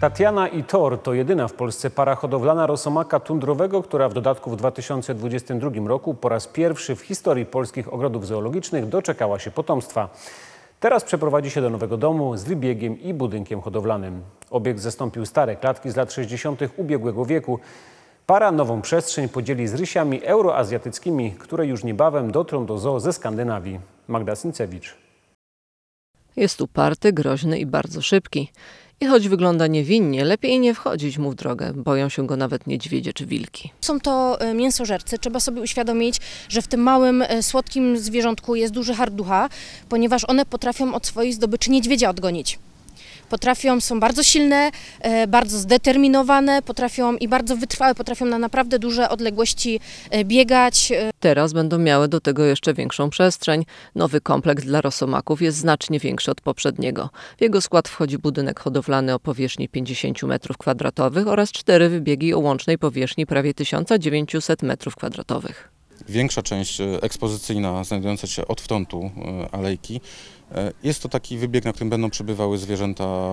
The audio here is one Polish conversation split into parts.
Tatiana i Thor to jedyna w Polsce para hodowlana rosomaka tundrowego, która w dodatku w 2022 roku po raz pierwszy w historii polskich ogrodów zoologicznych doczekała się potomstwa. Teraz przeprowadzi się do nowego domu z wybiegiem i budynkiem hodowlanym. Obiekt zastąpił stare klatki z lat 60. ubiegłego wieku. Para nową przestrzeń podzieli z rysiami euroazjatyckimi, które już niebawem dotrą do zoo ze Skandynawii. Magda Sincewicz. Jest uparty, groźny i bardzo szybki. I choć wygląda niewinnie, lepiej nie wchodzić mu w drogę. Boją się go nawet niedźwiedzie czy wilki. Są to e, mięsożercy. Trzeba sobie uświadomić, że w tym małym, e, słodkim zwierzątku jest duży harducha, ponieważ one potrafią od swojej zdobyczy niedźwiedzia odgonić. Potrafią, są bardzo silne, e, bardzo zdeterminowane, potrafią i bardzo wytrwałe, potrafią na naprawdę duże odległości e, biegać. E. Teraz będą miały do tego jeszcze większą przestrzeń. Nowy kompleks dla rosomaków jest znacznie większy od poprzedniego. W jego skład wchodzi budynek hodowlany o powierzchni 50 m2 oraz cztery wybiegi o łącznej powierzchni prawie 1900 m2. Większa część e, ekspozycyjna znajdująca się od frontu e, alejki e, jest to taki wybieg, na którym będą przebywały zwierzęta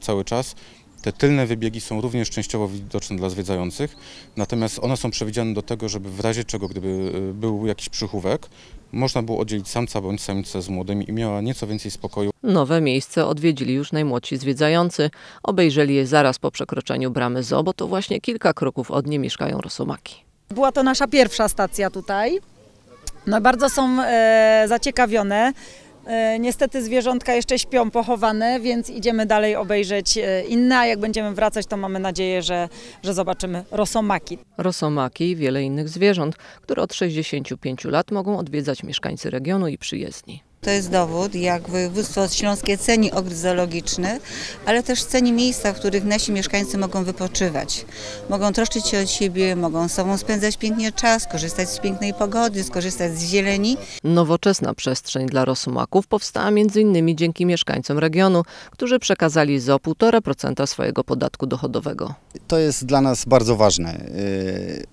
cały czas. Te tylne wybiegi są również częściowo widoczne dla zwiedzających, natomiast one są przewidziane do tego, żeby w razie czego, gdyby był jakiś przychówek, można było oddzielić samca bądź samicę z młodymi i miała nieco więcej spokoju. Nowe miejsce odwiedzili już najmłodsi zwiedzający. Obejrzeli je zaraz po przekroczeniu bramy zoo, bo to właśnie kilka kroków od niej mieszkają rosomaki. Była to nasza pierwsza stacja tutaj. No, bardzo są e, zaciekawione. E, niestety zwierzątka jeszcze śpią pochowane, więc idziemy dalej obejrzeć e, inne, a jak będziemy wracać, to mamy nadzieję, że, że zobaczymy rosomaki. Rosomaki i wiele innych zwierząt, które od 65 lat mogą odwiedzać mieszkańcy regionu i przyjezdni. To jest dowód, jak województwo śląskie ceni ogród zoologiczny, ale też ceni miejsca, w których nasi mieszkańcy mogą wypoczywać. Mogą troszczyć się o siebie, mogą sobą spędzać pięknie czas, korzystać z pięknej pogody, skorzystać z zieleni. Nowoczesna przestrzeń dla rosumaków powstała m.in. dzięki mieszkańcom regionu, którzy przekazali ZO 1,5% swojego podatku dochodowego. To jest dla nas bardzo ważne y,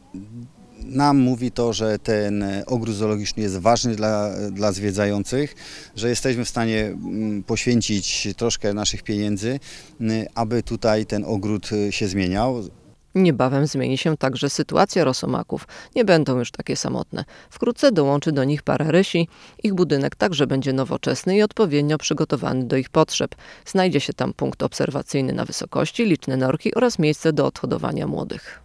nam mówi to, że ten ogród zoologiczny jest ważny dla, dla zwiedzających, że jesteśmy w stanie mm, poświęcić troszkę naszych pieniędzy, mm, aby tutaj ten ogród y, się zmieniał. Niebawem zmieni się także sytuacja rosomaków. Nie będą już takie samotne. Wkrótce dołączy do nich para rysi. Ich budynek także będzie nowoczesny i odpowiednio przygotowany do ich potrzeb. Znajdzie się tam punkt obserwacyjny na wysokości, liczne norki oraz miejsce do odhodowania młodych.